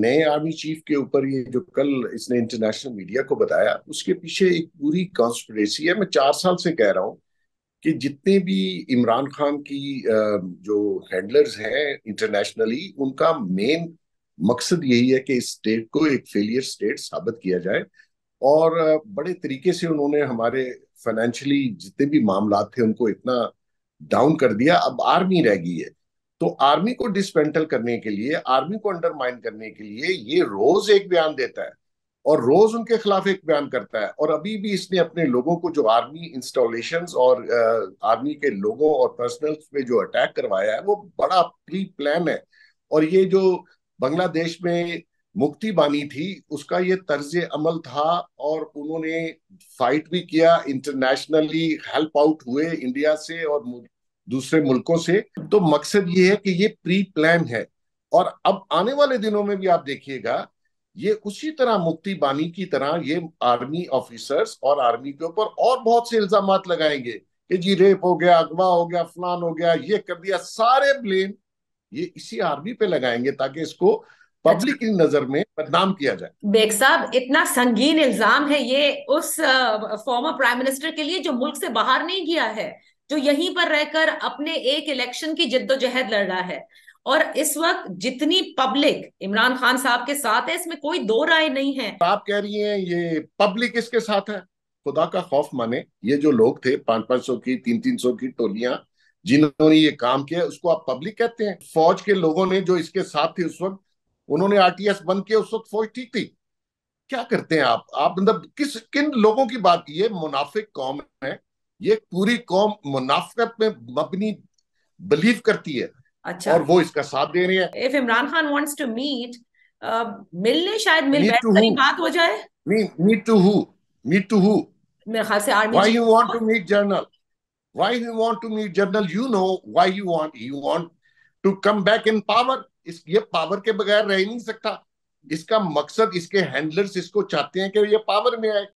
नए army chief के ऊपर ये जो कल इसने इंटरनेशनल मीडिया को बताया उसके पीछे एक पूरी कॉन्स्परेसी है मैं चार साल से कह रहा हूँ कि जितने भी इमरान खान की जो हैंडलर्स हैं इंटरनेशनली उनका मेन मकसद यही है कि इस स्टेट को एक फेलियर स्टेट साबित किया जाए और बड़े तरीके से उन्होंने हमारे फाइनेंशियली जितने भी मामला थे उनको इतना डाउन कर दिया अब आर्मी रह गई है तो आर्मी को डिसमेंटल करने के लिए आर्मी को अंडरमाइन करने के लिए ये रोज एक बयान देता है और रोज उनके खिलाफ एक बयान करता है और अभी भी इसने अपने लोगों को जो आर्मी इंस्टॉलेशन और आर्मी के लोगों और पर्सनल पे जो अटैक करवाया है वो बड़ा प्री प्लान है और ये जो बांग्लादेश में मुक्ति बानी थी उसका ये तर्ज अमल था और उन्होंने फाइट भी किया इंटरनेशनली हेल्प आउट हुए इंडिया से और दूसरे मुल्कों से तो मकसद ये है कि ये प्री प्लान है और अब आने वाले दिनों में भी आप देखिएगा ये उसी तरह मुक्ति बानी की तरह ये आर्मी ऑफिसर्स और आर्मी के ऊपर और बहुत से इल्जाम लगाएंगे कि जी रेप हो गया अगवा हो गया फलान हो गया ये कर दिया सारे ब्लेम ये इसी आर्मी पे लगाएंगे ताकि इसको पब्लिक की नजर में बदनाम किया जाए बेग साहब इतना संगीन इल्जाम है ये उस फॉर्मर प्राइम मिनिस्टर के लिए जो मुल्क से बाहर नहीं गया है जो यहीं पर रहकर अपने एक इलेक्शन की जिद्दोजहद लड़ रहा है और इस वक्त जितनी पब्लिक इमरान खान साहब के साथ है इसमें कोई दो राय नहीं है आप कह रही हैं ये पब्लिक इसके साथ है खुदा का खौफ माने ये जो लोग थे पांच पांच सौ की तीन तीन सौ की टोलियां जिन्होंने ये काम किया उसको आप पब्लिक कहते हैं फौज के लोगों ने जो इसके साथ थे उस वक्त उन्होंने आरटीएस बंद किया उस वक्त फौज ठीक थी क्या करते हैं आप आप मतलब किस किन लोगों की बात है मुनाफिक कौम है ये पूरी कौम मुनाफत में मबनी बिलीव करती है अच्छा और वो इसका साथ दे रही है if Imran Khan wants to meet मिलने शायद मिल बैठ बात हो जाए meet to who meet to who मेरे ख्याल से army why you want to meet general why you want to meet general you know why you want you want to come back in power इस ये power के बगैर रह नहीं सकता इसका मकसद इसके हैंडलर्स इसको चाहते हैं कि ये पावर में आए